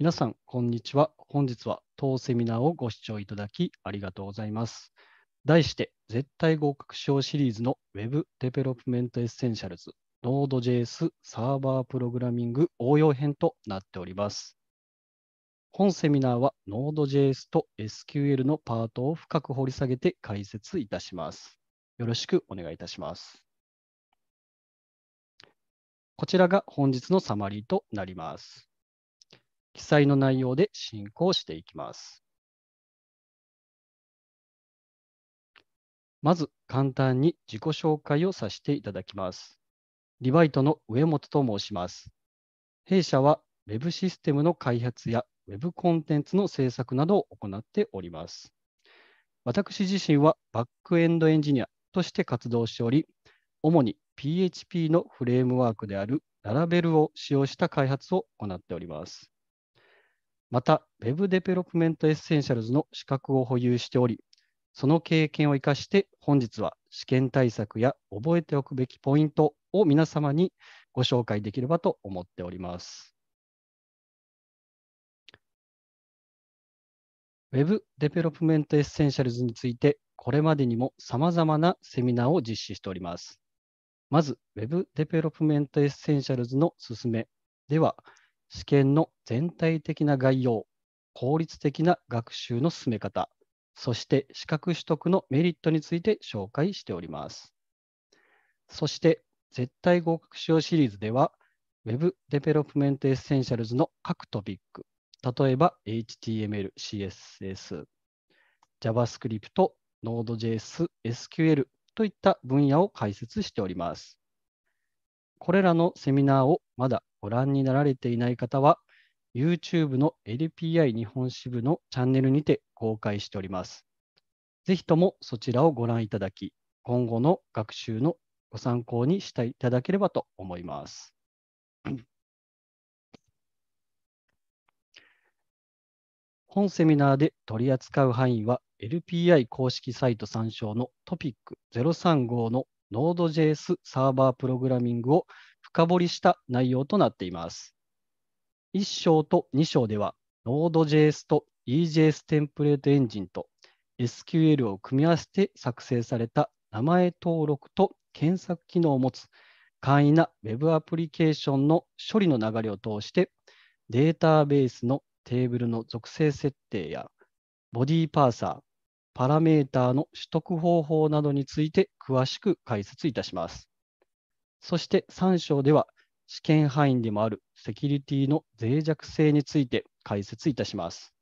皆さん、こんにちは。本日は当セミナーをご視聴いただきありがとうございます。題して、絶対合格賞シリーズの Web デベロップメントエッセンシャルズ Node.js サーバープログラミング応用編となっております。本セミナーは Node.js と SQL のパートを深く掘り下げて解説いたします。よろしくお願いいたします。こちらが本日のサマリーとなります。記載の内容で進行していきます。まず簡単に自己紹介をさせていただきます。リバイトの上本と申します。弊社は Web システムの開発や Web コンテンツの制作などを行っております。私自身はバックエンドエンジニアとして活動しており、主に PHP のフレームワークであるララベルを使用した開発を行っております。また、Web デベロップメントエッセンシャルズの資格を保有しており、その経験を生かして、本日は試験対策や覚えておくべきポイントを皆様にご紹介できればと思っております。Web デベロップメントエッセンシャルズについて、これまでにも様々なセミナーを実施しております。まず、Web デベロップメントエッセンシャルズの進めでは、試験の全体的な概要、効率的な学習の進め方、そして資格取得のメリットについて紹介しております。そして、絶対合格しようシリーズでは、Web デベロップメントエッセンシャルズの各トピック、例えば HTML、CSS、JavaScript、Node.js、SQL といった分野を解説しております。これらのセミナーをまだご覧になられていない方は、YouTube の LPI 日本支部のチャンネルにて公開しております。ぜひともそちらをご覧いただき、今後の学習のご参考にしていただければと思います。本セミナーで取り扱う範囲は LPI 公式サイト参照のトピック035の Node.js サーバープログラミングを深掘りした内容となっています。1章と2章では Node.js と EJS テンプレートエンジンと SQL を組み合わせて作成された名前登録と検索機能を持つ簡易な Web アプリケーションの処理の流れを通してデータベースのテーブルの属性設定やボディパーサー、パラメータの取得方法などについて詳しく解説いたします。そして3章では、試験範囲でもあるセキュリティの脆弱性について解説いたします。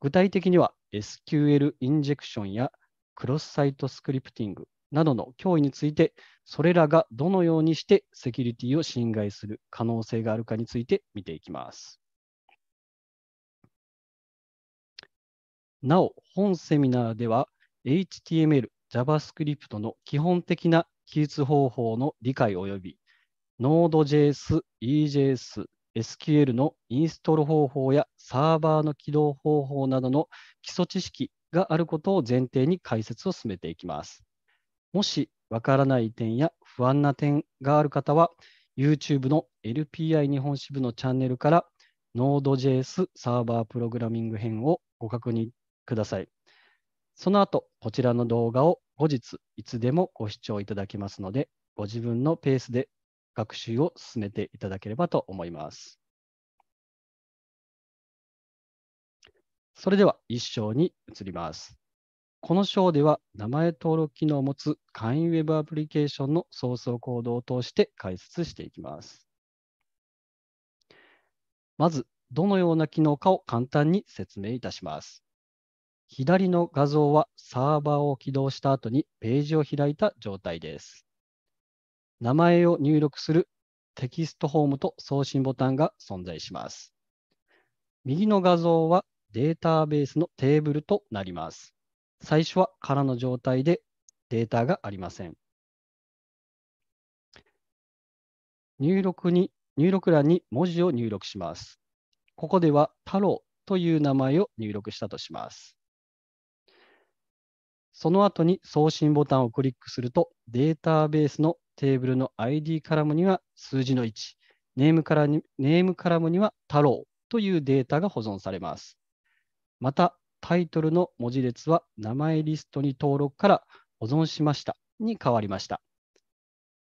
具体的には SQL インジェクションやクロスサイトスクリプティングなどの脅威について、それらがどのようにしてセキュリティを侵害する可能性があるかについて見ていきます。なお、本セミナーでは HTML、JavaScript の基本的な記述方法の理解及び Node.js、EJS、SQL のインストール方法やサーバーの起動方法などの基礎知識があることを前提に解説を進めていきます。もしわからない点や不安な点がある方は、YouTube の LPI 日本支部のチャンネルから Node.js サーバープログラミング編をご確認ください。その後、こちらの動画を後日、いつでもご視聴いただけますので、ご自分のペースで学習を進めていただければと思います。それでは1章に移ります。この章では名前登録機能を持つ会員ウェブアプリケーションの操作行動を通して解説していきます。まず、どのような機能かを簡単に説明いたします。左の画像はサーバーを起動した後にページを開いた状態です。名前を入力するテキストフォームと送信ボタンが存在します。右の画像はデータベースのテーブルとなります。最初は空の状態でデータがありません。入力に入力欄に文字を入力します。ここでは太郎という名前を入力したとします。その後に送信ボタンをクリックすると、データベースのテーブルの ID カラムには数字の1、ネームカラネームカラムには太郎というデータが保存されます。また、タイトルの文字列は名前リストに登録から保存しましたに変わりました。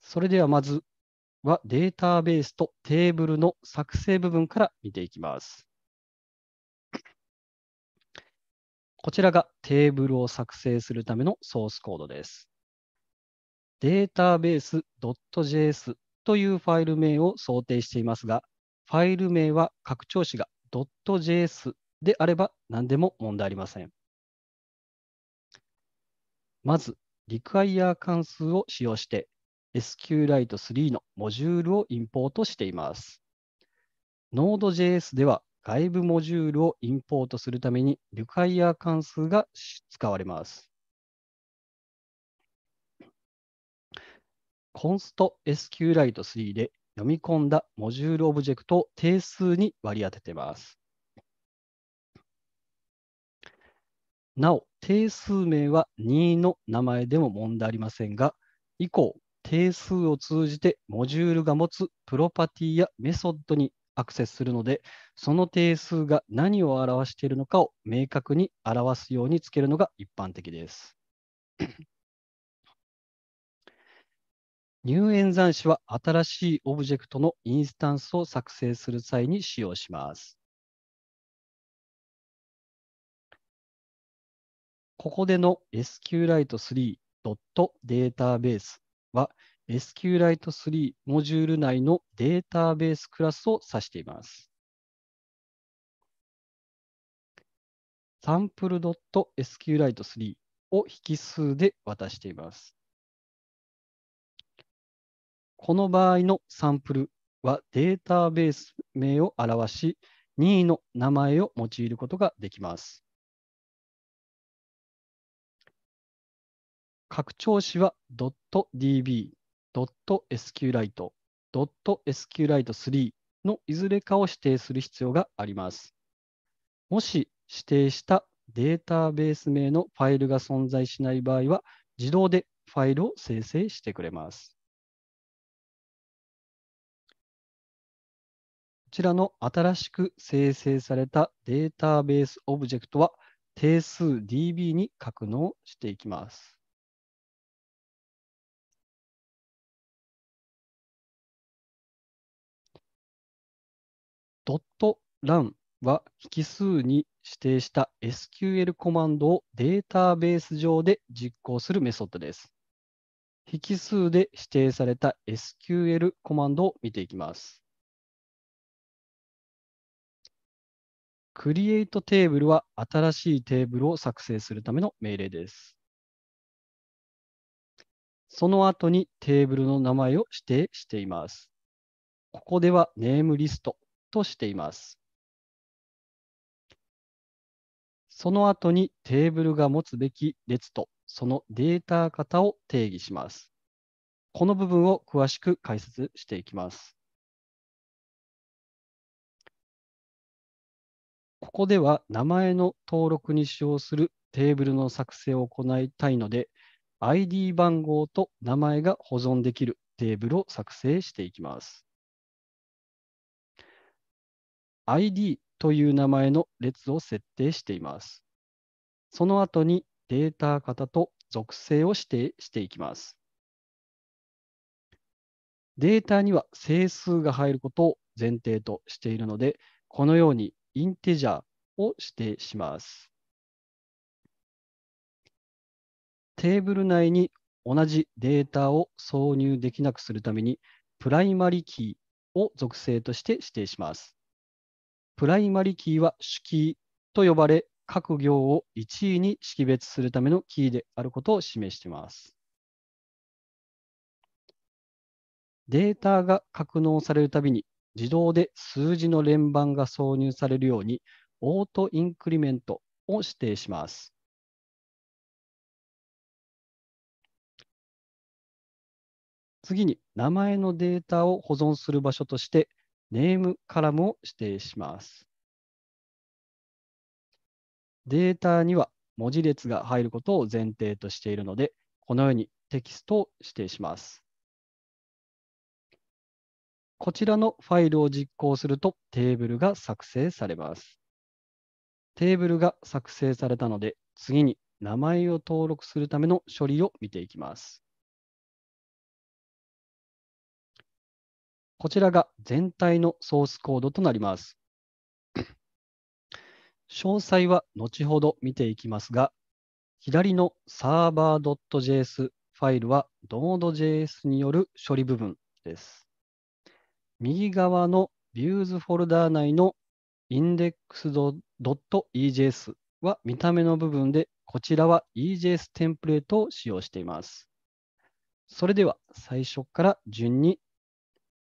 それではまずはデータベースとテーブルの作成部分から見ていきます。こちらがテーブルを作成するためのソースコードです。データベース .js というファイル名を想定していますが、ファイル名は拡張子が .js であれば何でも問題ありません。まず、リクワイヤー関数を使用して SQLite3 のモジュールをインポートしています。Node.js では外部モジュールをインポートするために、リクワイア関数が使われます。コンスト SQLite3 で読み込んだモジュールオブジェクトを定数に割り当てています。なお、定数名は任意の名前でも問題ありませんが、以降、定数を通じてモジュールが持つプロパティやメソッドにアクセスするので、その定数が何を表しているのかを明確に表すようにつけるのが一般的です。入園算子は新しいオブジェクトのインスタンスを作成する際に使用します。ここでの SQLite3.database は SQLite3 モジュール内のデータベースクラスを指しています。サンプル s q l i t e 3を引数で渡しています。この場合のサンプルはデータベース名を表し、任意の名前を用いることができます。拡張子は .db、.sqlite、.sqlite3 のいずれかを指定する必要があります。もし指定したデータベース名のファイルが存在しない場合は、自動でファイルを生成してくれます。こちらの新しく生成されたデータベースオブジェクトは定数 DB に格納していきます。ドットランは引数に指定した SQL コマンドをデータベース上で実行するメソッドです。引数で指定された SQL コマンドを見ていきます。create table は新しいテーブルを作成するための命令です。その後にテーブルの名前を指定しています。ここではネームリストとしています。その後にテーブルが持つべき列とそのデータ型を定義します。この部分を詳しく解説していきます。ここでは名前の登録に使用するテーブルの作成を行いたいので、ID 番号と名前が保存できるテーブルを作成していきます。ID という名前の列を設定しています。その後にデータ型と属性を指定していきます。データには整数が入ることを前提としているので、このようにインテジャーを指定します。テーブル内に同じデータを挿入できなくするために、プライマリキーを属性として指定します。プライマリキーは主キーと呼ばれ、各行を1位に識別するためのキーであることを示しています。データが格納されるたびに自動で数字の連番が挿入されるようにオートインクリメントを指定します。次に名前のデータを保存する場所としてネームからも指定します。データには文字列が入ることを前提としているので、このようにテキストを指定します。こちらのファイルを実行するとテーブルが作成されます。テーブルが作成されたので、次に名前を登録するための処理を見ていきます。こちらが全体のソースコードとなります。詳細は後ほど見ていきますが、左の server.js ファイルは Node.js による処理部分です。右側の views フォルダー内の index.ejs は見た目の部分で、こちらは EJS テンプレートを使用しています。それでは最初から順に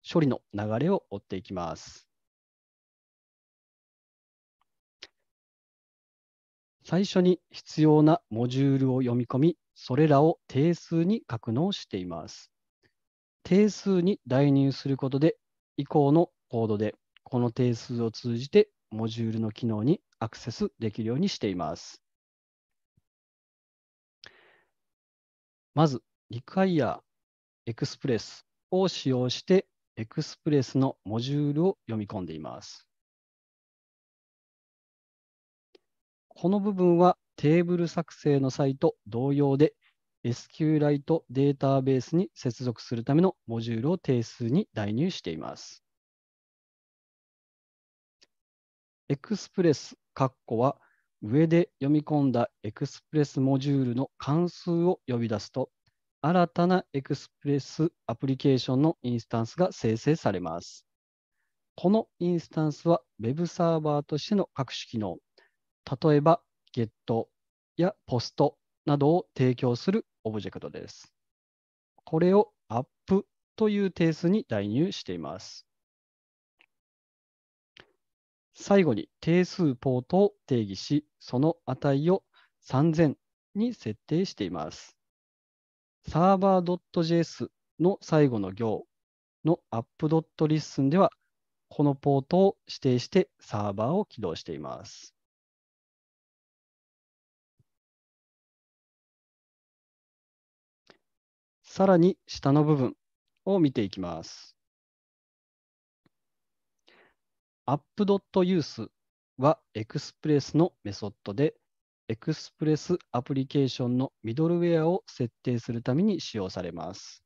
処理の流れを追っていきます。最初に必要なモジュールを読み込み、それらを定数に格納しています。定数に代入することで、以降のコードでこの定数を通じてモジュールの機能にアクセスできるようにしています。まず、Require Express を使用してエクスプレスのモジュールを読み込んでいます。この部分はテーブル作成の際と同様で SQLite データベースに接続するためのモジュールを定数に代入しています。エクスプレス括弧は上で読み込んだエクスプレスモジュールの関数を呼び出すと新たなエクスプレスアプリケーションのインスタンスが生成されます。このインスタンスは Web サーバーとしての各種機能、例えば Get や Post などを提供するオブジェクトです。これを App という定数に代入しています。最後に定数ポートを定義し、その値を3000に設定しています。サーバー j s の最後の行の app.listen では、このポートを指定してサーバーを起動しています。さらに下の部分を見ていきます。app.use はエクスプレスのメソッドで、エクスプレスアプリケーションのミドルウェアを設定するために使用されます。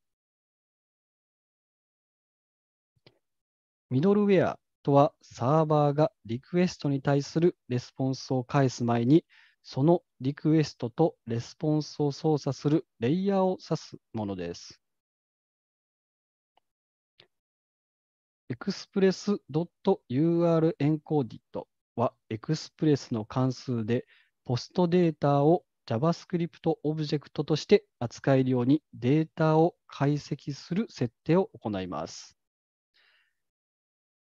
ミドルウェアとはサーバーがリクエストに対するレスポンスを返す前に、そのリクエストとレスポンスを操作するレイヤーを指すものです。エクスプレス u r e エンコーディットはエクスプレスの関数でポストデータを JavaScript オブジェクトとして扱えるようにデータを解析する設定を行います。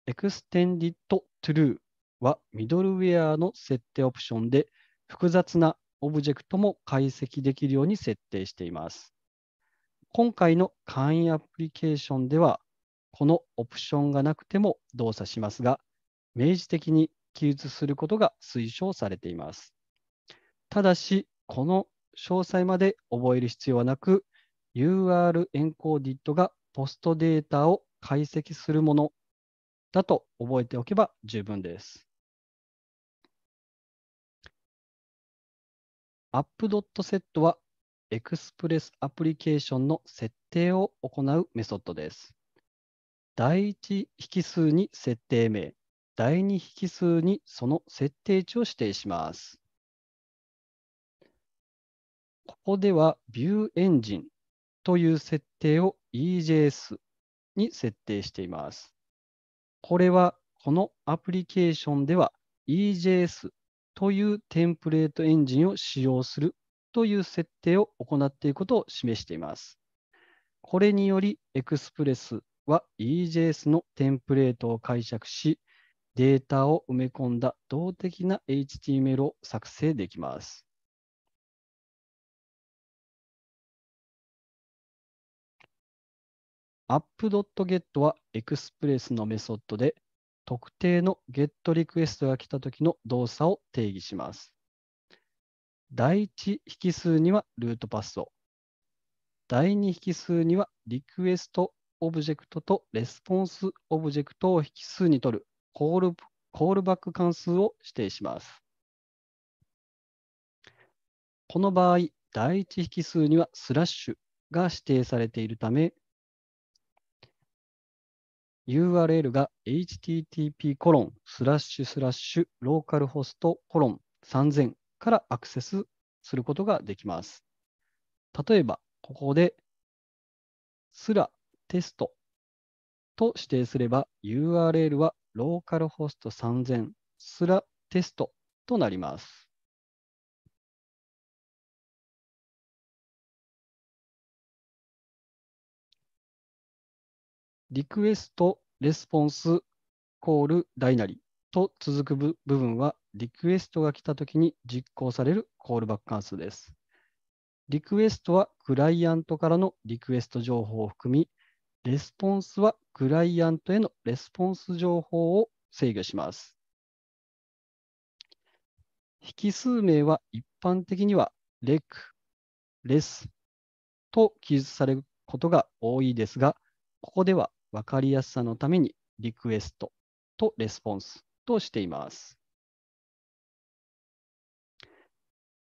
Extended True はミドルウェアの設定オプションで複雑なオブジェクトも解析できるように設定しています。今回の簡易アプリケーションでは、このオプションがなくても動作しますが、明示的に記述することが推奨されています。ただし、この詳細まで覚える必要はなく、UR エンコーディットがポストデータを解析するものだと覚えておけば十分です。app.set はエクスプレスアプリケーションの設定を行うメソッドです。第1引数に設定名、第2引数にその設定値を指定します。ここでは View エンジンという設定を EJS に設定しています。これはこのアプリケーションでは EJS というテンプレートエンジンを使用するという設定を行っていくことを示しています。これにより Express は EJS のテンプレートを解釈し、データを埋め込んだ動的な HTML を作成できます。app.get はエクスプレスのメソッドで特定の get リクエストが来た時の動作を定義します。第1引数にはルートパスを、第2引数にはリクエストオブジェクトとレスポンスオブジェクトを引数に取るコールコールバック関数を指定します。この場合、第1引数にはスラッシュが指定されているため、URL が http コロンスラッシュスラッシュローカルホストコロン3000からアクセスすることができます。例えば、ここで、スラテストと指定すれば URL はローカルホスト3000スラテストとなります。リクエスト、レスポンス、コール、大なりと続く部分は、リクエストが来たときに実行されるコールバック関数です。リクエストはクライアントからのリクエスト情報を含み、レスポンスはクライアントへのレスポンス情報を制御します。引数名は一般的にはレク、レスと記述されることが多いですが、ここでは分かりやすさのためにリクエストとレスポンスとしています。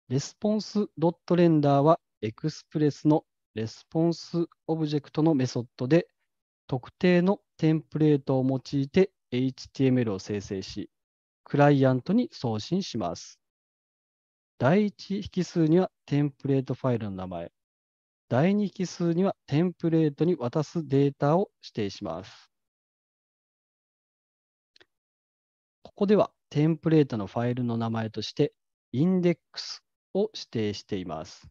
レスポンス .render は Express のレスポンスオブジェクトのメソッドで特定のテンプレートを用いて HTML を生成し、クライアントに送信します。第1引数にはテンプレートファイルの名前、第2期数にはテンプレートに渡すデータを指定します。ここではテンプレートのファイルの名前としてインデックスを指定しています。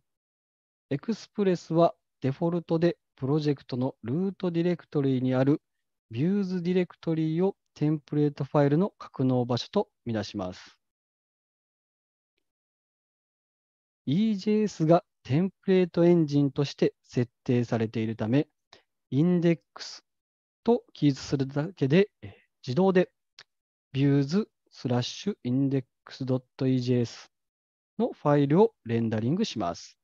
エクスプレスはデフォルトでプロジェクトのルートディレクトリにある views ディレクトリーをテンプレートファイルの格納場所とみなします。EJS がテンプレートエンジンとして設定されているため、インデックスと記述するだけで自動で views スラッシュ index.ejs のファイルをレンダリングします。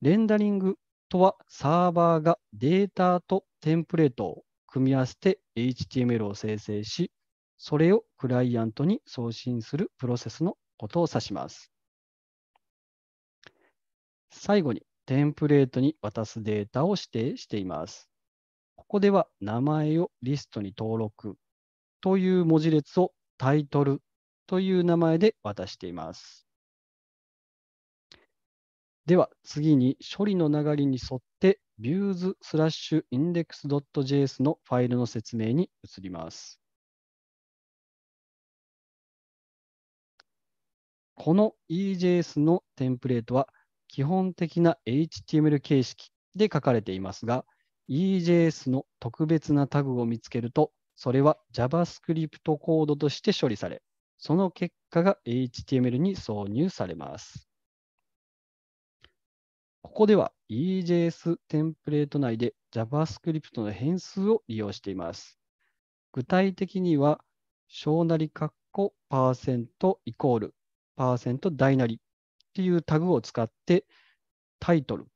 レンダリングとはサーバーがデータとテンプレートを組み合わせて HTML を生成し、それをクライアントに送信するプロセスのことを指します。最後にテンプレートに渡すデータを指定しています。ここでは名前をリストに登録という文字列をタイトルという名前で渡しています。では次に処理の流れに沿って views スラッシュ index.js のファイルの説明に移ります。この EJS のテンプレートは基本的な HTML 形式で書かれていますが、EJS の特別なタグを見つけると、それは JavaScript コードとして処理され、その結果が HTML に挿入されます。ここでは EJS テンプレート内で JavaScript の変数を利用しています。具体的には、小なり括弧パーセントイコール、パーセント大なりっていうタグを使って、タイトル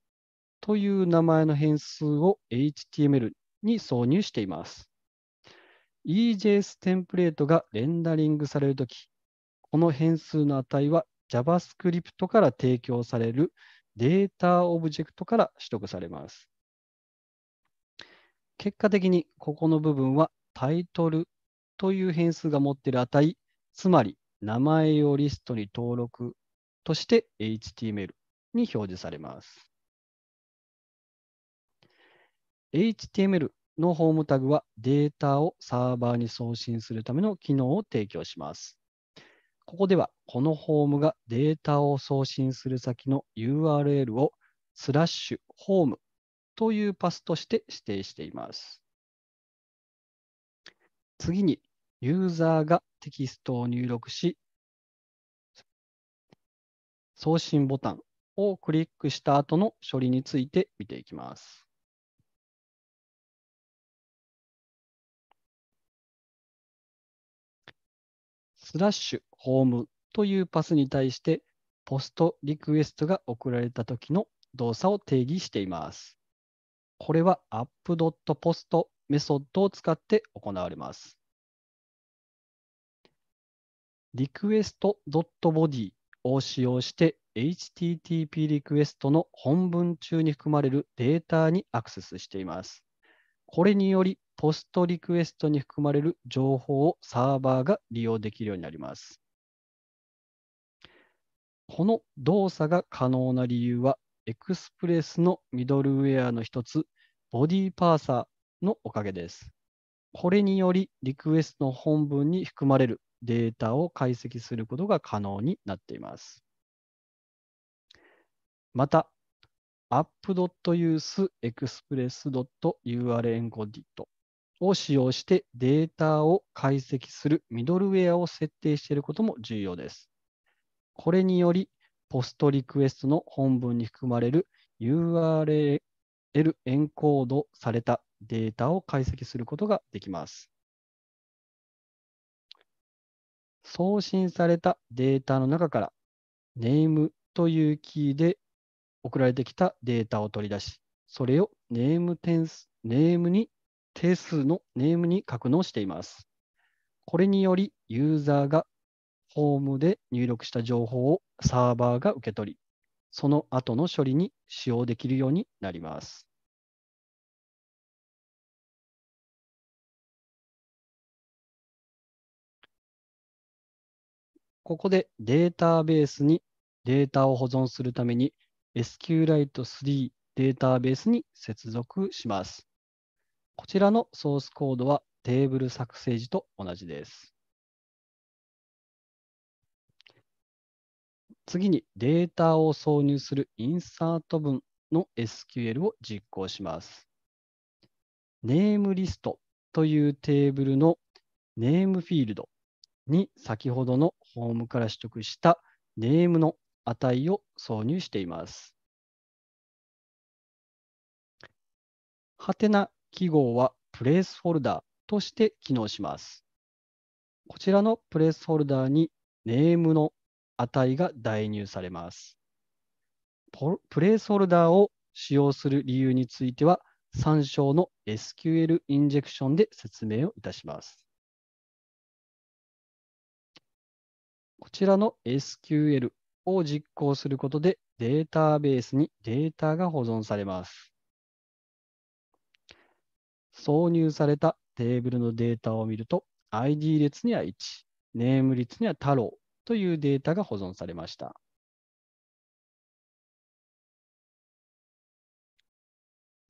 という名前の変数を HTML に挿入しています。EJS テンプレートがレンダリングされるとき、この変数の値は JavaScript から提供されるデータオブジェクトから取得されます。結果的にここの部分はタイトルという変数が持っている値、つまり名前をリストに登録として HTML に表示されます。HTML のホームタグはデータをサーバーに送信するための機能を提供します。ここではこのホームがデータを送信する先の URL をスラッシュホームというパスとして指定しています。次にユーザーがテキストを入力し送信ボタンをクリックした後の処理について見ていきます。スラッシュホームというパスに対して、ポストリクエストが送られた時の動作を定義しています。これは app.post メソッドを使って行われます。リクエストドッ b o d y を使用して HTTP リクエストの本文中に含まれるデータにアクセスしています。これにより、ポストリクエストに含まれる情報をサーバーが利用できるようになります。この動作が可能な理由は、エクスプレスのミドルウェアの一つ、ボディパーサーのおかげです。これにより、リクエストの本文に含まれるデータを解析することが可能になっています。また、app.useexpress.ur エンコディットを使用してデータを解析するミドルウェアを設定していることも重要です。これにより、ポストリクエストの本文に含まれる URL エンコードされたデータを解析することができます。送信されたデータの中から name というキーで送られてきたデータを取り出し、それをネーム点数、ネームに定数のネームに格納しています。これによりユーザーがホームで入力した情報をサーバーが受け取り、その後の処理に使用できるようになります。ここでデータベースにデータを保存するために SQLite3 データベースに接続します。こちらのソースコードはテーブル作成時と同じです。次にデータを挿入するインサート文の SQL を実行します。ネームリストというテーブルのネームフィールドに先ほどのホームから取得したネームの値を挿入しています。はてな記号はプレースフォルダとして機能します。こちらのプレースフォルダーにネームの値が代入されます。プレースフォルダーを使用する理由については、参照の SQL インジェクションで説明をいたします。こちらの SQL を実行することでデータベースにデータが保存されます。挿入されたテーブルのデータを見ると ID 列には1、ネーム列には太郎というデータが保存されました。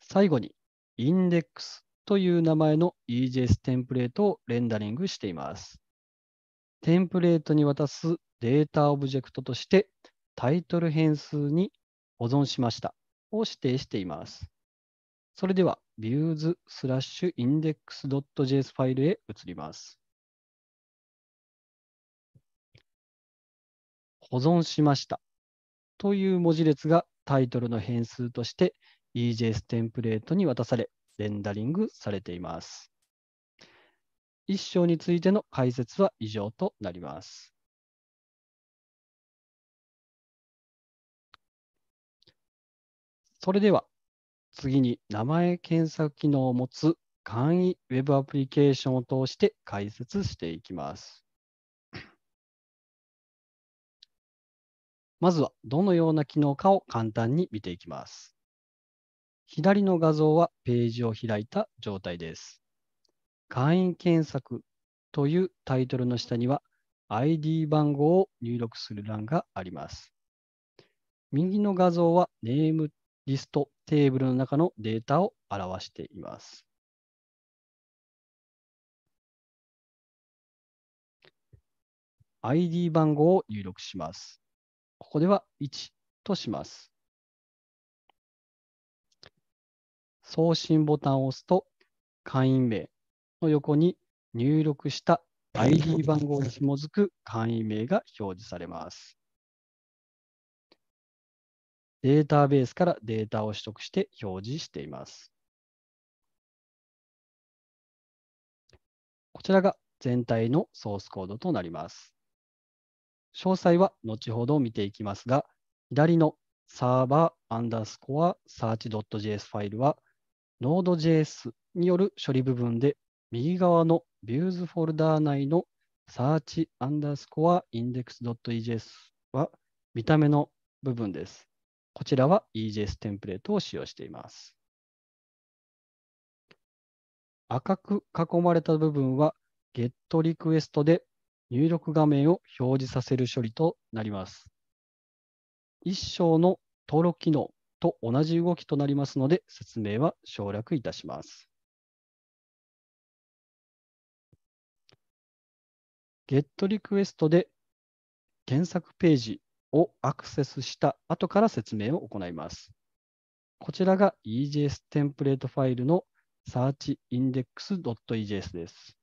最後に、インデックスという名前の EJS テンプレートをレンダリングしています。テンプレートに渡すデータオブジェクトとしてタイトル変数に保存しましたを指定しています。それでは views スラッシュ index.js ファイルへ移ります。保存しましたという文字列がタイトルの変数として EJS テンプレートに渡されレンダリングされています。1章についての解説は以上となります。それでは次に名前検索機能を持つ簡易 Web アプリケーションを通して解説していきます。まずはどのような機能かを簡単に見ていきます。左の画像はページを開いた状態です。会員検索というタイトルの下には ID 番号を入力する欄があります。右の画像はネームリストテーブルの中のデータを表しています。ID 番号を入力します。ここでは1とします。送信ボタンを押すと会員名、の横に入力した ID 番号に紐づく簡易名が表示されます。データベースからデータを取得して表示しています。こちらが全体のソースコードとなります。詳細は後ほど見ていきますが、左のサーバーアンダースコアサーチ .js ファイルは Node.js による処理部分で右側の Views フォルダー内の Search underscore index.ejs は見た目の部分です。こちらは EJS テンプレートを使用しています。赤く囲まれた部分は GetRequest で入力画面を表示させる処理となります。一章の登録機能と同じ動きとなりますので説明は省略いたします。Get リクエストで検索ページをアクセスした後から説明を行います。こちらが EJS テンプレートファイルの searchindex.ejs です。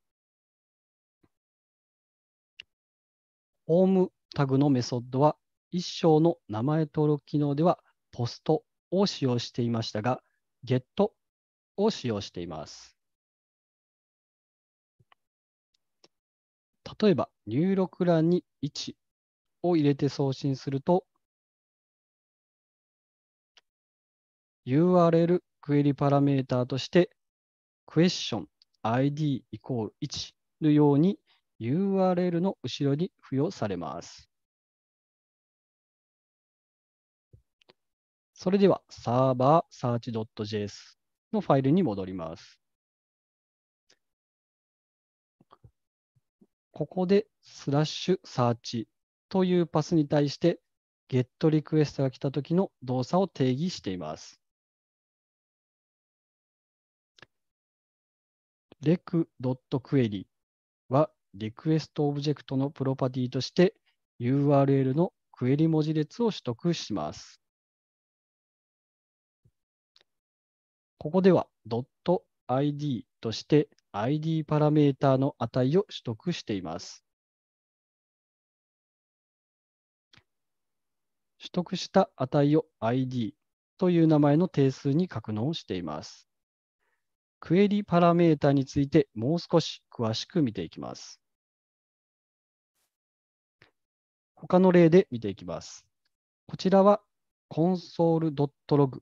ホームタグのメソッドは一章の名前登録機能ではポストを使用していましたが Get を使用しています。例えば入力欄に1を入れて送信すると、URL クエリパラメーターとして、クエッション ID イコール1のように URL の後ろに付与されます。それでは server search.js のファイルに戻ります。ここでスラッシュサーチというパスに対してゲットリクエストが来た時の動作を定義しています。rec.query はリクエストオブジェクトのプロパティとして URL のクエリ文字列を取得します。ここでは .id として ID パラメータの値を取得しています。取得した値を ID という名前の定数に格納しています。クエリパラメータについてもう少し詳しく見ていきます。他の例で見ていきます。こちらは console.log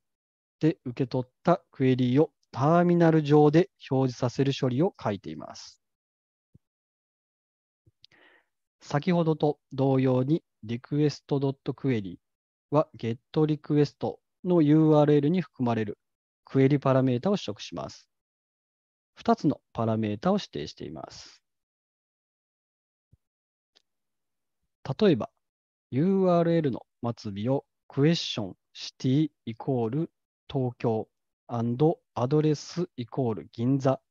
で受け取ったクエリをターミナル上で表示させる処理を書いています。先ほどと同様に request.query は getRequest の URL に含まれるクエリパラメータを取得します。2つのパラメータを指定しています。例えば URL の末尾を question city イコール東京アドレスイコール銀座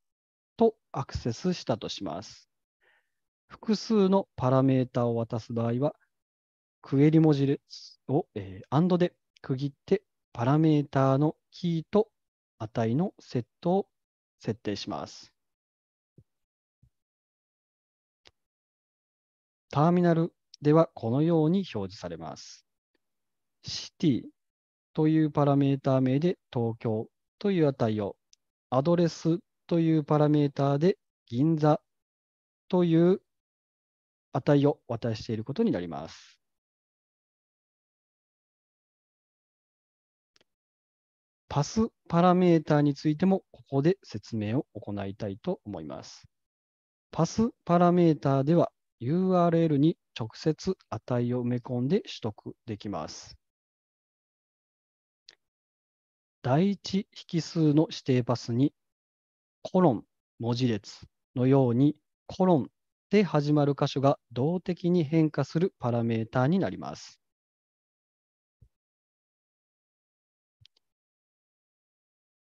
とアクセスしたとします。複数のパラメータを渡す場合は、クエリ文字列を、えー、アンドで区切って、パラメータのキーと値のセットを設定します。ターミナルではこのように表示されます。シティというパラメータ名で東京という値をアドレスというパラメーターで銀座という値を渡していることになります。パスパラメーターについてもここで説明を行いたいと思います。パスパラメーターでは URL に直接値を埋め込んで取得できます。第一引数の指定パスにコロン文字列のようにコロンで始まる箇所が動的に変化するパラメーターになります。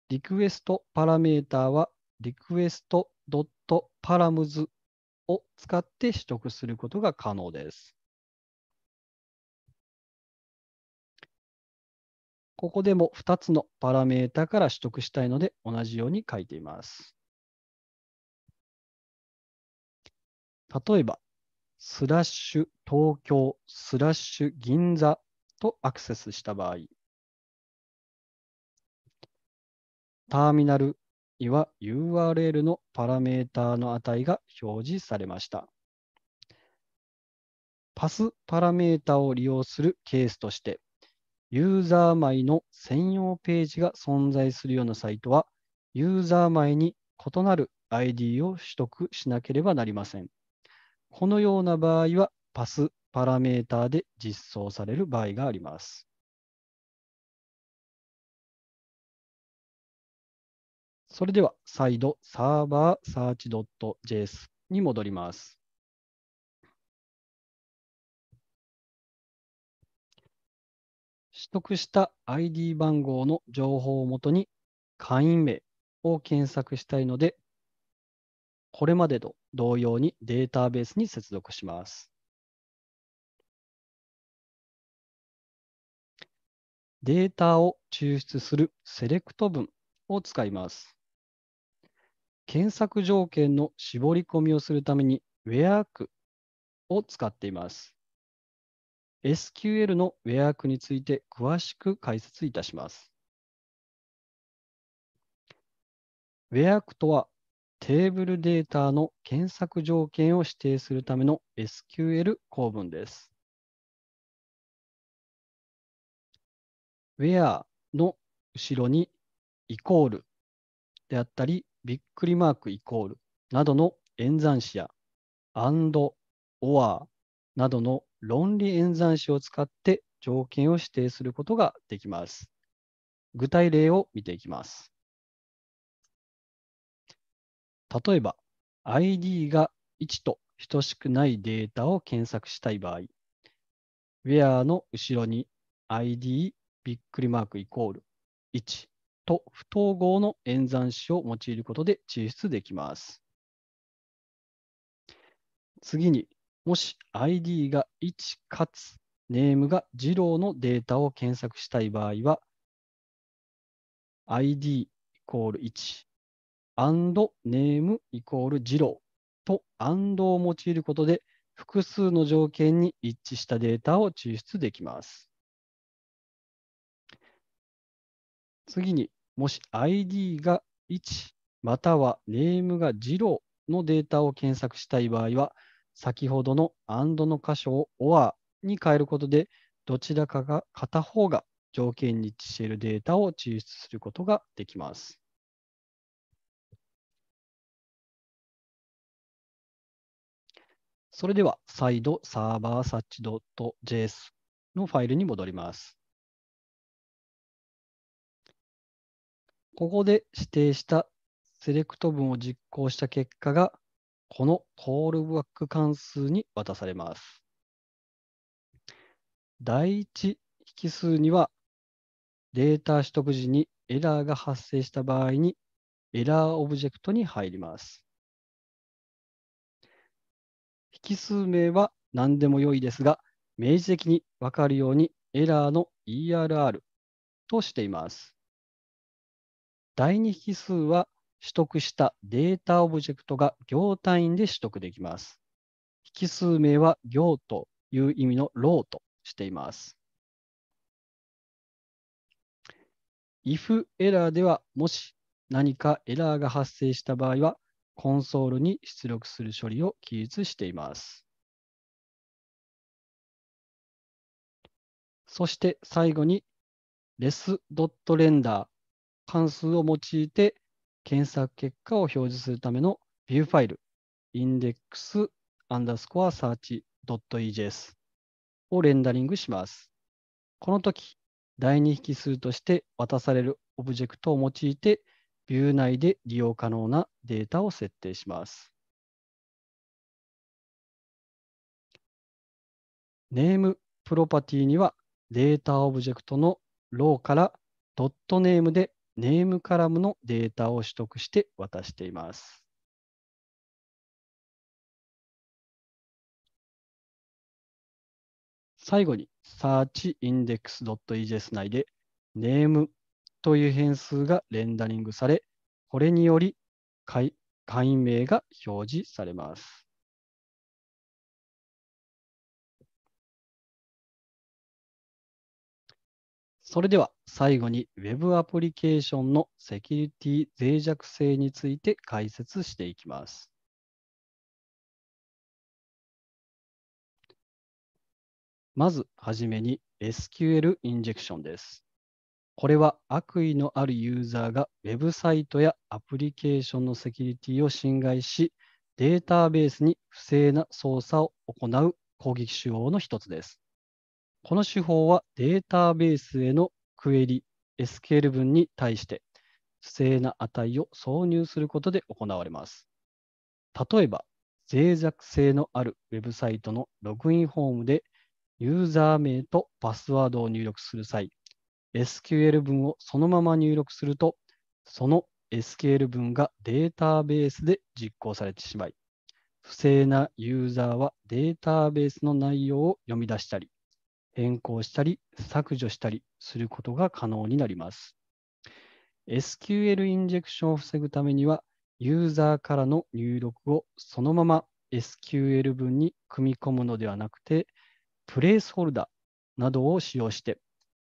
リクエストパラメーターはリクエストドッ p a r a m s を使って取得することが可能です。ここでも2つのパラメータから取得したいので同じように書いています。例えば、スラッシュ東京スラッシュ銀座とアクセスした場合、ターミナルには URL のパラメータの値が表示されました。パスパラメータを利用するケースとして、ユーザー前の専用ページが存在するようなサイトは、ユーザー前に異なる ID を取得しなければなりません。このような場合は、パスパラメータで実装される場合があります。それでは再度サーバーサーチ .js に戻ります。取得した ID 番号の情報をもとに会員名を検索したいので、これまでと同様にデータベースに接続します。データを抽出するセレクト文を使います。検索条件の絞り込みをするために w ェア r クを使っています。SQL のウェアークについて詳しく解説いたします。ウェアークとはテーブルデータの検索条件を指定するための SQL 構文です。where の後ろにイコールであったり、びっくりマークイコールなどの演算子や and、or などの論理演算子を使って条件を指定することができます。具体例を見ていきます。例えば、ID が1と等しくないデータを検索したい場合、where の後ろに ID びっくりマークイコール1と不統合の演算子を用いることで抽出できます。次にもし ID が1かつネームが二郎のデータを検索したい場合は、ID イコール1、and ネームイコール二郎と and を用いることで、複数の条件に一致したデータを抽出できます。次に、もし ID が1またはネームが二郎のデータを検索したい場合は、先ほどの and の箇所を or に変えることで、どちらかが片方が条件に一致しているデータを抽出することができます。それでは再度サーバーサッチ .js のファイルに戻ります。ここで指定したセレクト文を実行した結果がこのコールバック関数に渡されます。第一引数には、データ取得時にエラーが発生した場合に、エラーオブジェクトに入ります。引数名は何でも良いですが、明示的にわかるようにエラーの ERR としています。第二引数は取得したデータオブジェクトが行単位で取得できます。引数名は行という意味のローとしています。if エラーでは、もし何かエラーが発生した場合は、コンソールに出力する処理を記述しています。そして最後に l e s r e n d e r 関数を用いて検索結果を表示するためのビューファイル、index アンダースコア search.ejs をレンダリングします。この時、第2引数として渡されるオブジェクトを用いて、ビュー内で利用可能なデータを設定します。ネームプロパティにはデータオブジェクトのローからドットネームでネームカラムのデータを取得して渡しています。最後に searchindex.js 内で name という変数がレンダリングされ、これにより会員名が表示されます。それでは最後に Web アプリケーションのセキュリティ脆弱性について解説していきます。まずはじめに SQL インジェクションです。これは悪意のあるユーザーがウェブサイトやアプリケーションのセキュリティを侵害し、データベースに不正な操作を行う攻撃手法の一つです。この手法はデータベースへのクエリ、SQL 文に対して不正な値を挿入することで行われます。例えば、脆弱性のあるウェブサイトのログインフォームでユーザー名とパスワードを入力する際、SQL 文をそのまま入力すると、その SQL 文がデータベースで実行されてしまい、不正なユーザーはデータベースの内容を読み出したり、変更したり削除したりすることが可能になります。SQL インジェクションを防ぐためには、ユーザーからの入力をそのまま SQL 文に組み込むのではなくて、プレースホルダーなどを使用して、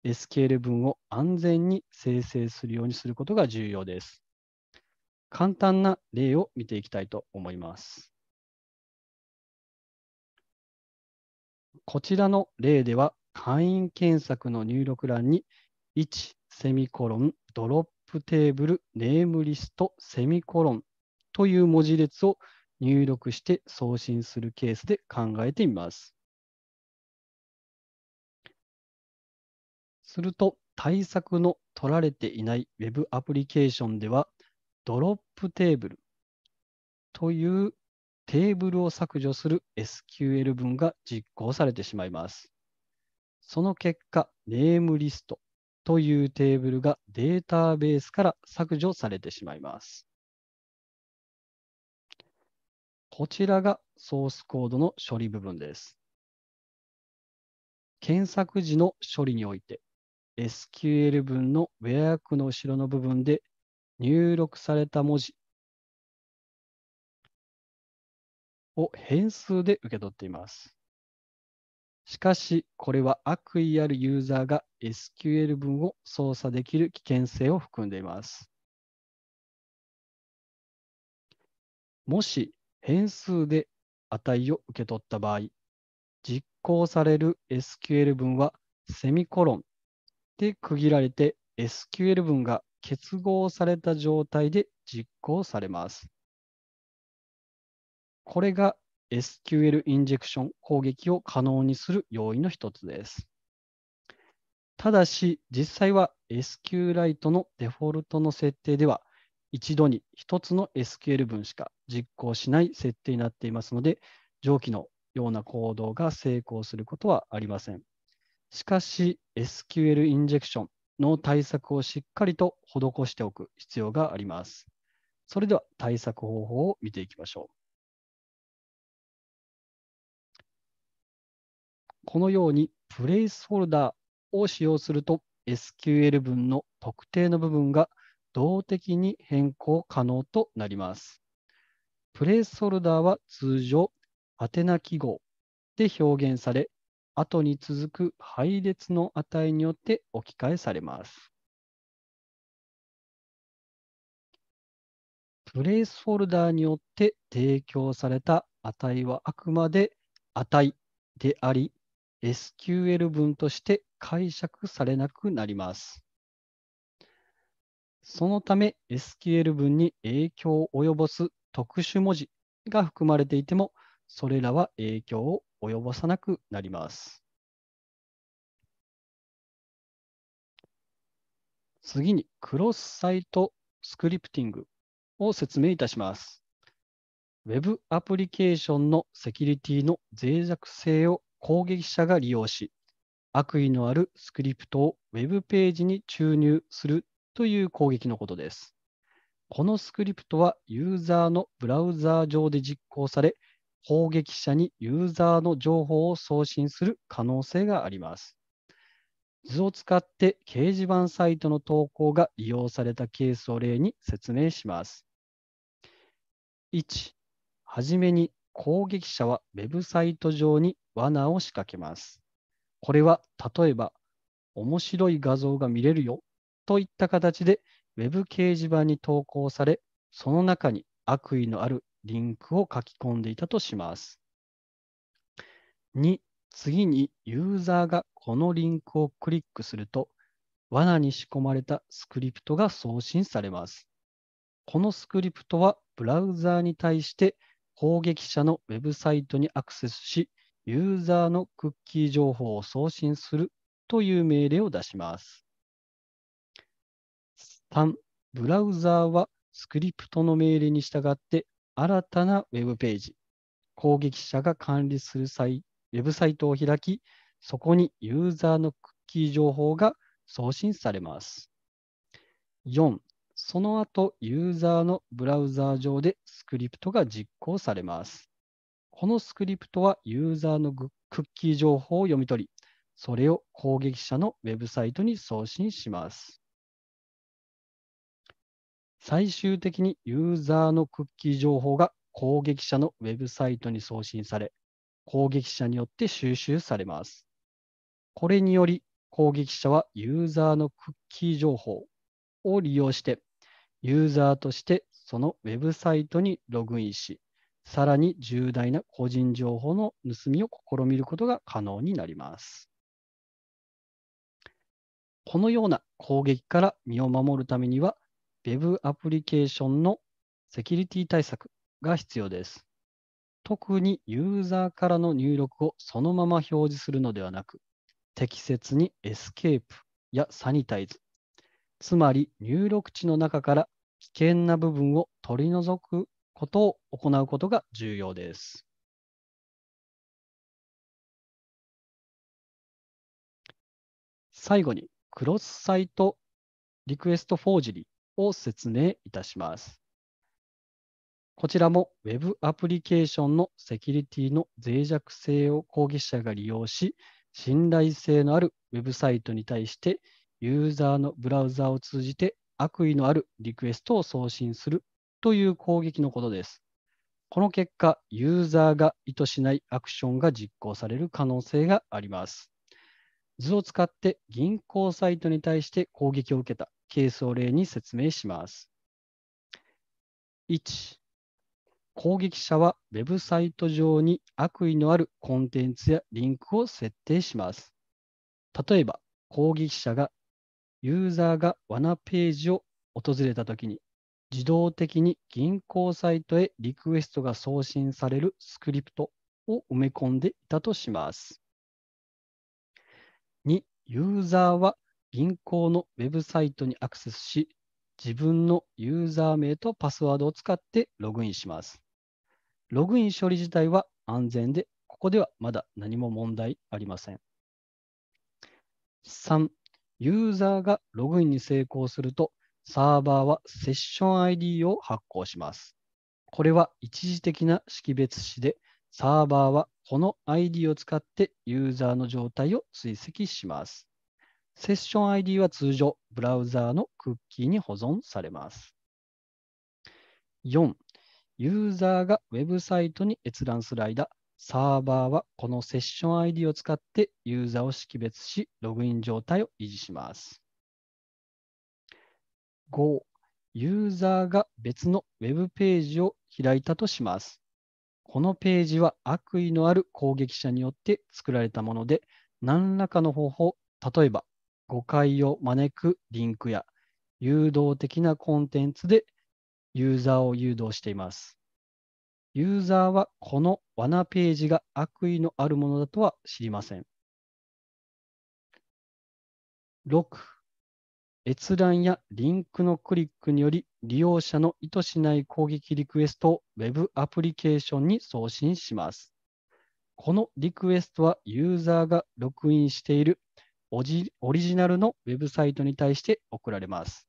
SQL 文を安全に生成するようにすることが重要です。簡単な例を見ていきたいと思います。こちらの例では、会員検索の入力欄に、1セミコロン、ドロップテーブル、ネームリスト、セミコロンという文字列を入力して送信するケースで考えてみます。すると、対策の取られていない Web アプリケーションでは、ドロップテーブルというテーブルを削除する SQL 文が実行されてしまいます。その結果、ネームリストというテーブルがデータベースから削除されてしまいます。こちらがソースコードの処理部分です。検索時の処理において、SQL 文のウェア区の後ろの部分で入力された文字を変数で受け取っています。しかし、これは悪意あるユーザーが SQL 文を操作できる危険性を含んでいます。もし変数で値を受け取った場合、実行される SQL 文はセミコロンで区切られて SQL 文が結合された状態で実行されます。これが SQL インジェクション攻撃を可能にする要因の一つです。ただし、実際は SQLite のデフォルトの設定では、一度に1つの SQL 文しか実行しない設定になっていますので、上記のような行動が成功することはありません。しかし、SQL インジェクションの対策をしっかりと施しておく必要があります。それでは対策方法を見ていきましょう。このようにプレイスフォルダーを使用すると SQL 文の特定の部分が動的に変更可能となります。プレイスフォルダーは通常、宛名記号で表現され、後に続く配列の値によって置き換えされます。プレイスフォルダーによって提供された値はあくまで値であり、SQL 文として解釈されなくなります。そのため SQL 文に影響を及ぼす特殊文字が含まれていても、それらは影響を及ぼさなくなります。次にクロスサイトスクリプティングを説明いたします。Web アプリケーションのセキュリティの脆弱性を攻撃者が利用し、悪意のあるスクリプトを Web ページに注入するという攻撃のことです。このスクリプトはユーザーのブラウザー上で実行され、攻撃者にユーザーの情報を送信する可能性があります。図を使って掲示板サイトの投稿が利用されたケースを例に説明します。1、はじめに攻撃者はウェブサイト上に罠を仕掛けます。これは例えば、面白い画像が見れるよといった形で Web 掲示板に投稿され、その中に悪意のあるリンクを書き込んでいたとします。2、次にユーザーがこのリンクをクリックすると、罠に仕込まれたスクリプトが送信されます。このスクリプトはブラウザーに対して攻撃者のウェブサイトにアクセスし、ユーザーのクッキー情報を送信するという命令を出します。3、ブラウザーはスクリプトの命令に従って新たなウェブページ、攻撃者が管理する際、ウェブサイトを開き、そこにユーザーのクッキー情報が送信されます。4、その後、ユーザーのブラウザー上でスクリプトが実行されます。このスクリプトはユーザーのクッキー情報を読み取り、それを攻撃者のウェブサイトに送信します。最終的にユーザーのクッキー情報が攻撃者のウェブサイトに送信され、攻撃者によって収集されます。これにより、攻撃者はユーザーのクッキー情報を利用してユーザーとしてそのウェブサイトにログインし、さらに重大な個人情報の盗みを試みることが可能になります。このような攻撃から身を守るためには、Web アプリケーションのセキュリティ対策が必要です。特にユーザーからの入力をそのまま表示するのではなく、適切にエスケープやサニタイズ、つまり入力値の中から危険な部分を取り除くことを行うことが重要です。最後に、クロスサイトリクエストフォージリを説明いたします。こちらも Web アプリケーションのセキュリティの脆弱性を攻撃者が利用し、信頼性のあるウェブサイトに対してユーザーのブラウザを通じて悪意のあるリクエストを送信するという攻撃のことです。この結果、ユーザーが意図しないアクションが実行される可能性があります。図を使って銀行サイトに対して攻撃を受けたケースを例に説明します。1、攻撃者は Web サイト上に悪意のあるコンテンツやリンクを設定します。例えば、攻撃者がユーザーが WANA ページを訪れたときに、自動的に銀行サイトへリクエストが送信されるスクリプトを埋め込んでいたとします。2、ユーザーは銀行のウェブサイトにアクセスし、自分のユーザー名とパスワードを使ってログインします。ログイン処理自体は安全で、ここではまだ何も問題ありません。3、ユーザーがログインに成功すると、サーバーはセッション ID を発行します。これは一時的な識別詞で、サーバーはこの ID を使ってユーザーの状態を追跡します。セッション ID は通常、ブラウザーのクッキーに保存されます。4、ユーザーがウェブサイトに閲覧する間、サーバーはこのセッション ID を使ってユーザーを識別し、ログイン状態を維持します。5、ユーザーが別の Web ページを開いたとします。このページは悪意のある攻撃者によって作られたもので、何らかの方法、例えば誤解を招くリンクや誘導的なコンテンツでユーザーを誘導しています。ユーザーはこの罠ページが悪意のあるものだとは知りません。6、閲覧やリンクのクリックにより利用者の意図しない攻撃リクエストを Web アプリケーションに送信します。このリクエストはユーザーがログインしているオリジナルのウェブサイトに対して送られます。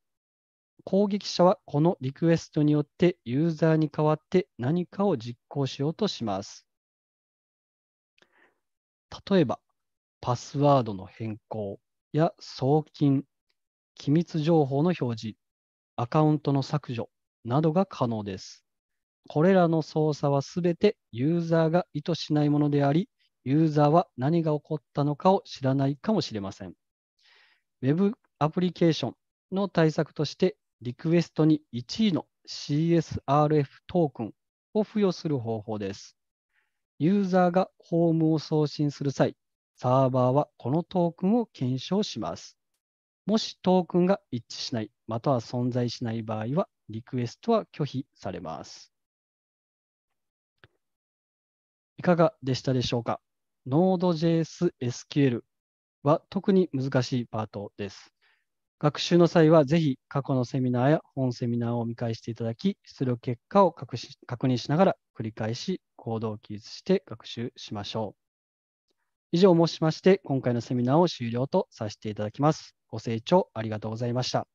攻撃者はこのリクエストによってユーザーに代わって何かを実行しようとします。例えば、パスワードの変更や送金、機密情報の表示、アカウントの削除などが可能です。これらの操作はすべてユーザーが意図しないものであり、ユーザーは何が起こったのかを知らないかもしれません。Web アプリケーションの対策としてリクエストに1位の CSRF トークンを付与する方法です。ユーザーがホームを送信する際、サーバーはこのトークンを検証します。もしトークンが一致しない、または存在しない場合は、リクエストは拒否されます。いかがでしたでしょうか ?Node.js SQL は特に難しいパートです。学習の際は、ぜひ過去のセミナーや本セミナーを見返していただき、出力結果を確認しながら繰り返し行動を記述して学習しましょう。以上をもしまして、今回のセミナーを終了とさせていただきます。ご清聴ありがとうございました。